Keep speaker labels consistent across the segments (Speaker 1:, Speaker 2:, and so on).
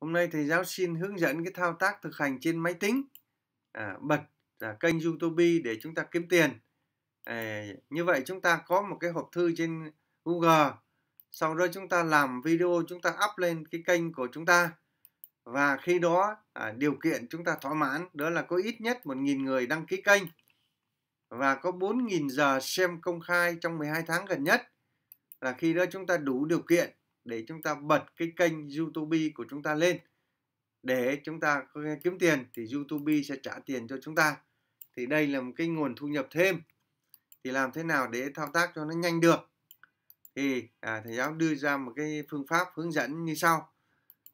Speaker 1: Hôm nay thầy giáo xin hướng dẫn cái thao tác thực hành trên máy tính à, bật à, kênh YouTube để chúng ta kiếm tiền. À, như vậy chúng ta có một cái hộp thư trên Google. Sau đó chúng ta làm video chúng ta up lên cái kênh của chúng ta. Và khi đó à, điều kiện chúng ta thỏa mãn đó là có ít nhất 1.000 người đăng ký kênh và có 4.000 giờ xem công khai trong 12 tháng gần nhất là khi đó chúng ta đủ điều kiện để chúng ta bật cái kênh YouTube của chúng ta lên để chúng ta kiếm tiền thì YouTube sẽ trả tiền cho chúng ta thì đây là một cái nguồn thu nhập thêm thì làm thế nào để thao tác cho nó nhanh được thì à, thầy giáo đưa ra một cái phương pháp hướng dẫn như sau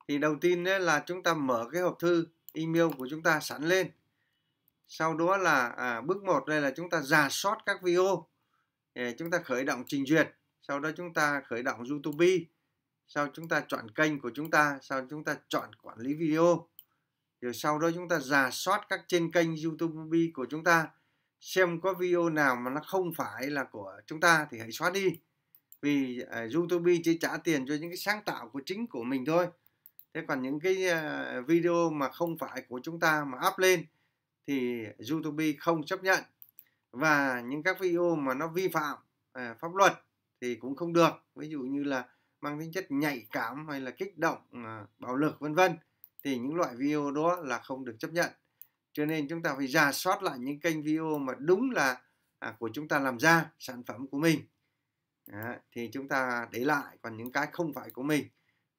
Speaker 1: thì đầu tiên đấy là chúng ta mở cái hộp thư email của chúng ta sẵn lên sau đó là à, bước 1 đây là chúng ta giả soát các video để chúng ta khởi động trình duyệt sau đó chúng ta khởi động YouTube sau chúng ta chọn kênh của chúng ta sau chúng ta chọn quản lý video rồi sau đó chúng ta giả soát các trên kênh YouTube của chúng ta xem có video nào mà nó không phải là của chúng ta thì hãy xóa đi vì uh, YouTube chỉ trả tiền cho những cái sáng tạo của chính của mình thôi thế còn những cái uh, video mà không phải của chúng ta mà up lên thì YouTube không chấp nhận và những các video mà nó vi phạm uh, pháp luật thì cũng không được ví dụ như là mang tính chất nhạy cảm hay là kích động à, bạo lực vân vân thì những loại video đó là không được chấp nhận cho nên chúng ta phải giả soát lại những kênh video mà đúng là à, của chúng ta làm ra sản phẩm của mình đó, thì chúng ta để lại còn những cái không phải của mình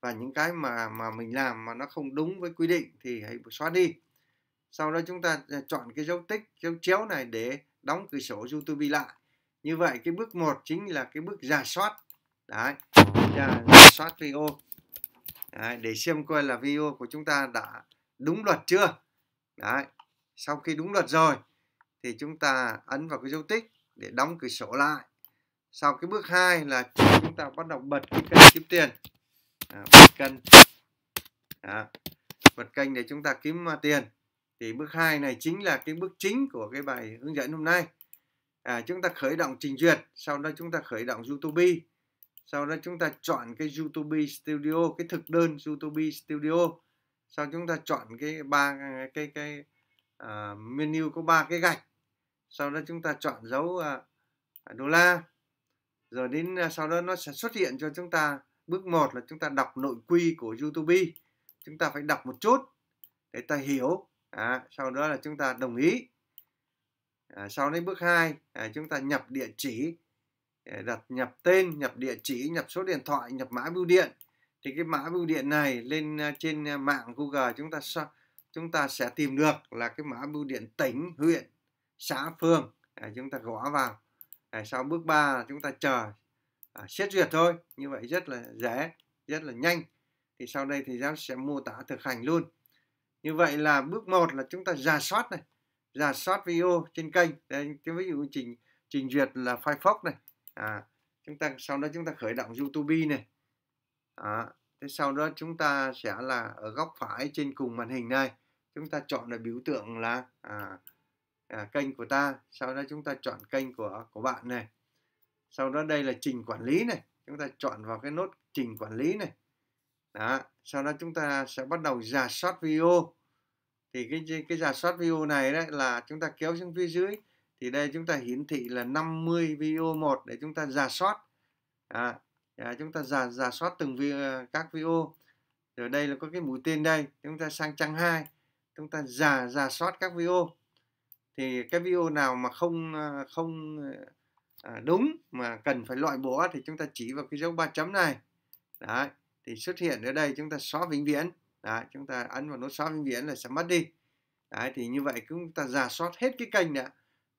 Speaker 1: và những cái mà mà mình làm mà nó không đúng với quy định thì hãy xóa đi sau đó chúng ta à, chọn cái dấu tích dấu chéo này để đóng cửa sổ YouTube lại như vậy cái bước 1 chính là cái bước giả soát đấy nha soát video Đấy, để xem coi là video của chúng ta đã đúng luật chưa Đấy. sau khi đúng luật rồi thì chúng ta ấn vào cái dấu tích để đóng cửa sổ lại sau cái bước 2 là chúng ta bắt đầu bật cái kênh kiếm tiền à, bật kênh à, bật kênh để chúng ta kiếm à, tiền thì bước 2 này chính là cái bước chính của cái bài hướng dẫn hôm nay à, chúng ta khởi động trình duyệt sau đó chúng ta khởi động youtube sau đó chúng ta chọn cái YouTube Studio cái thực đơn YouTube Studio sau chúng ta chọn cái ba cái cái uh, menu có ba cái gạch sau đó chúng ta chọn dấu uh, đô la rồi đến uh, sau đó nó sẽ xuất hiện cho chúng ta bước 1 là chúng ta đọc nội quy của YouTube chúng ta phải đọc một chút để ta hiểu à, sau đó là chúng ta đồng ý à, sau đến bước 2 à, chúng ta nhập địa chỉ Ờ, đặt nhập tên, nhập địa chỉ, nhập số điện thoại, nhập mã bưu điện thì cái mã bưu điện này lên ờ, trên ờ, mạng Google chúng ta chúng ta sẽ tìm được là cái mã bưu điện tỉnh, huyện, xã, phường chúng ta gõ vào. sau bước 3 chúng ta chờ xét duyệt thôi. Như vậy rất là dễ, rất là nhanh. Thì sau đây thì giáo sẽ mô tả thực hành luôn. Như vậy là bước 1 là chúng ta ra soát này, ra soát video trên kênh. Đây, ví dụ trình trình duyệt là Firefox này, à, chúng ta sau đó chúng ta khởi động YouTube này à, thế sau đó chúng ta sẽ là ở góc phải trên cùng màn hình này chúng ta chọn là biểu tượng là à, à, kênh của ta sau đó chúng ta chọn kênh của của bạn này sau đó đây là trình quản lý này chúng ta chọn vào cái nốt trình quản lý này đó sau đó chúng ta sẽ bắt đầu giả soát video thì cái cái giả soát video này đấy là chúng ta kéo xuống phía dưới thì đây chúng ta hiển thị là 50 video một để chúng ta giả soát à, à, chúng ta giả giả soát từng video, ờ, các video rồi đây là có cái mũi tên đây chúng ta sang trang 2 chúng ta giả giả soát các video thì cái video nào mà không ờ, không à, đúng mà cần phải loại bỏ thì chúng ta chỉ vào cái dấu ba chấm này đấy thì xuất hiện ở đây chúng ta xóa vĩnh viễn đấy, chúng ta ấn vào nút xóa vĩnh viễn là sẽ mất đi đấy thì như vậy chúng ta giả soát hết cái kênh đã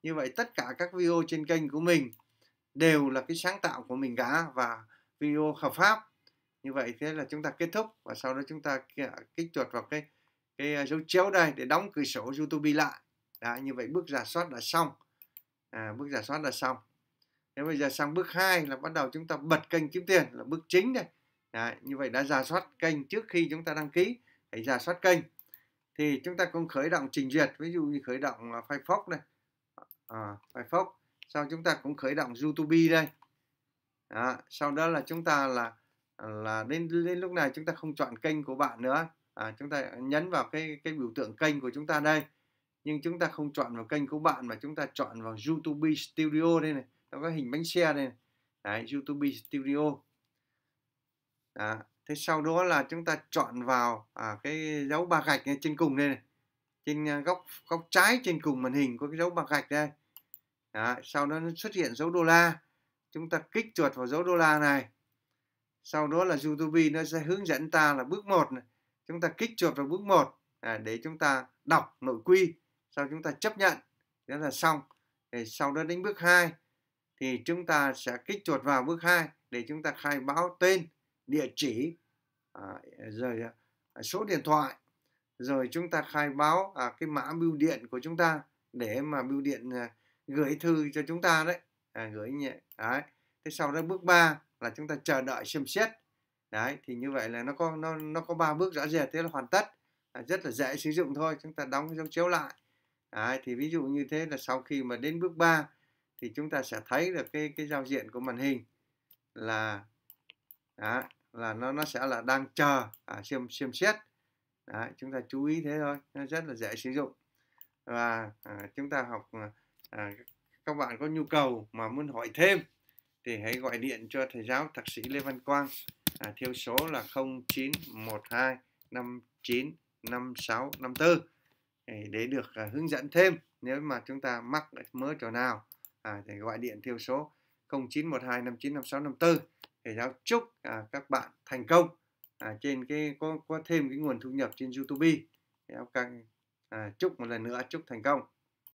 Speaker 1: như vậy tất cả các video trên kênh của mình đều là cái sáng tạo của mình cả và video hợp pháp như vậy thế là chúng ta kết thúc và sau đó chúng ta kích chuột vào cái cái à, dấu chéo đây để đóng cửa sổ YouTube lại đã như vậy bước giả soát đã xong à, bước giả soát đã xong thế bây giờ sang bước 2 là bắt đầu chúng ta bật kênh kiếm tiền là bước chính đây Đấy, như vậy đã giả soát kênh trước khi chúng ta đăng ký hãy giả soát kênh thì chúng ta cũng khởi động trình duyệt ví dụ như khởi động à, Firefox này à, Firefox sau chúng ta cũng khởi động YouTube đây đó, sau đó là chúng ta là là đến đến lúc này chúng ta không chọn kênh của bạn nữa à, chúng ta nhấn vào cái cái biểu tượng kênh của chúng ta đây nhưng chúng ta không chọn vào kênh của bạn mà chúng ta chọn vào YouTube Studio đây này nó có hình bánh xe đây này. Đấy, YouTube Studio à, thế sau đó là chúng ta chọn vào à, cái dấu ba gạch trên cùng đây này trên à, góc góc trái trên cùng màn hình có cái dấu bằng gạch đây đó, sau đó nó xuất hiện dấu đô la chúng ta kích chuột vào dấu đô la này sau đó là YouTube nó sẽ hướng dẫn ta là bước 1 chúng ta kích chuột vào bước 1 à, để chúng ta đọc nội quy sau chúng ta chấp nhận đó là xong để sau đó đến bước 2 thì chúng ta sẽ kích chuột vào bước 2 để chúng ta khai báo tên địa chỉ à, rồi à, số điện thoại rồi chúng ta khai báo à, cái mã bưu điện của chúng ta để mà bưu điện à, gửi thư cho chúng ta đấy à, gửi nhẹ đấy thế sau đó bước 3 là chúng ta chờ đợi xem xét đấy thì như vậy là nó có nó nó có ba bước rõ rệt thế là hoàn tất à, rất là dễ sử dụng thôi chúng ta đóng dấu chiếu lại đấy, thì ví dụ như thế là sau khi mà đến bước 3 thì chúng ta sẽ thấy được cái cái giao diện của màn hình là đó, là nó nó sẽ là đang chờ à, xem xem xét Đấy, chúng ta chú ý thế thôi nó rất là dễ sử dụng và à, chúng ta học à, à, các bạn có nhu cầu mà muốn hỏi thêm thì hãy gọi điện cho thầy giáo thạc sĩ Lê Văn Quang à, theo số là 0912595654 59 để được à, hướng dẫn thêm nếu mà chúng ta mắc mớ chỗ nào à, thì gọi điện theo số 0912595654 thầy giáo chúc à, các bạn thành công à, trên cái có có thêm cái nguồn thu nhập trên YouTube. Thì các à, chúc một lần nữa chúc thành công.